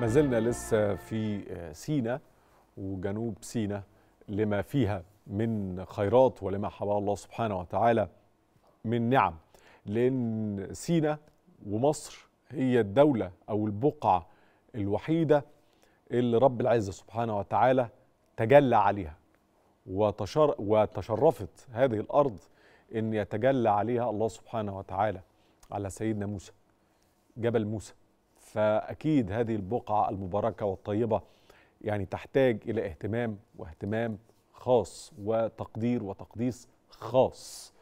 ما زلنا لسه في آه، سينا وجنوب سينا لما فيها من خيرات ولما حباه الله سبحانه وتعالى من نعم لأن سينا ومصر هي الدولة أو البقعة الوحيدة اللي رب العزة سبحانه وتعالى تجلى عليها وتشر وتشرفت هذه الأرض أن يتجلى عليها الله سبحانه وتعالى على سيدنا موسى جبل موسى فأكيد هذه البقعة المباركة والطيبة يعني تحتاج إلى اهتمام واهتمام خاص وتقدير وتقديس خاص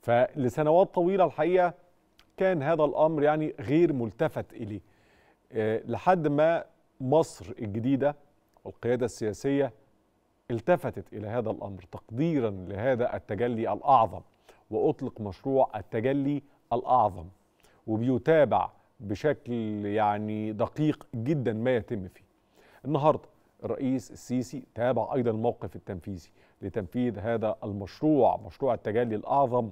فلسنوات طويلة الحقيقة كان هذا الأمر يعني غير ملتفت إليه آه، لحد ما مصر الجديدة والقيادة السياسية التفتت إلى هذا الأمر تقديرا لهذا التجلي الأعظم وأطلق مشروع التجلي الأعظم وبيتابع بشكل يعني دقيق جدا ما يتم فيه النهارده الرئيس السيسي تابع ايضا الموقف التنفيذي لتنفيذ هذا المشروع مشروع التجلي الاعظم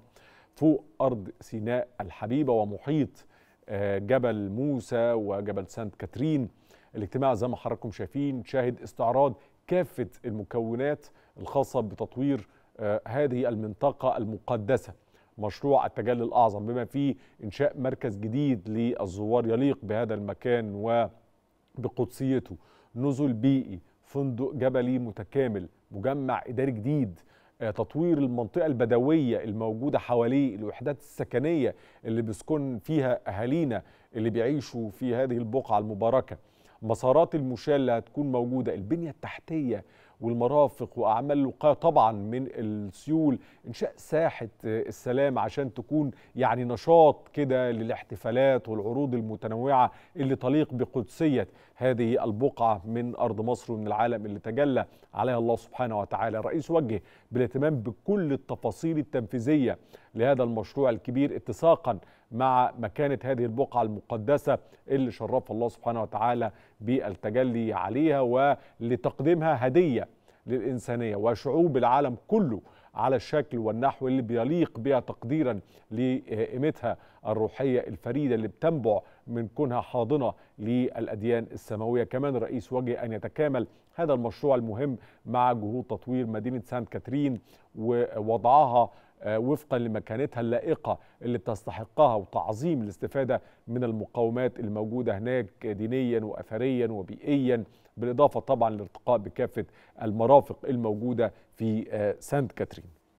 فوق ارض سيناء الحبيبه ومحيط آه، جبل موسى وجبل سانت كاترين الاجتماع زي ما حضراتكم شايفين شاهد استعراض كافه المكونات الخاصه بتطوير آه، هذه المنطقه المقدسه مشروع التجلي الأعظم بما فيه إنشاء مركز جديد للزوار يليق بهذا المكان وبقدسيته نزل بيئي فندق جبلي متكامل مجمع إداري جديد آه، تطوير المنطقة البدوية الموجودة حواليه الوحدات السكنية اللي بيسكن فيها أهالينا اللي بيعيشوا في هذه البقعة المباركة مسارات المشاة اللي هتكون موجودة البنية التحتية والمرافق واعمال الوقايه طبعا من السيول انشاء ساحه السلام عشان تكون يعني نشاط كده للاحتفالات والعروض المتنوعه اللي تليق بقدسيه هذه البقعه من ارض مصر ومن العالم اللي تجلى عليها الله سبحانه وتعالى الرئيس وجه بالاهتمام بكل التفاصيل التنفيذيه لهذا المشروع الكبير اتساقا مع مكانة هذه البقعة المقدسة اللي شرفها الله سبحانه وتعالى بالتجلي عليها ولتقديمها هدية للإنسانية وشعوب العالم كله على الشكل والنحو اللي بيليق بها تقديرا لقيمتها الروحية الفريدة اللي بتنبع من كونها حاضنة للأديان السماوية كمان الرئيس وجه أن يتكامل هذا المشروع المهم مع جهود تطوير مدينة سانت كاترين ووضعها آه، وفقا لمكانتها اللائقة اللي بتستحقها وتعظيم الاستفادة من المقاومات الموجودة هناك دينيا وأثريا وبيئيا بالإضافة طبعا للارتقاء بكافة المرافق الموجودة في آه، سانت كاترين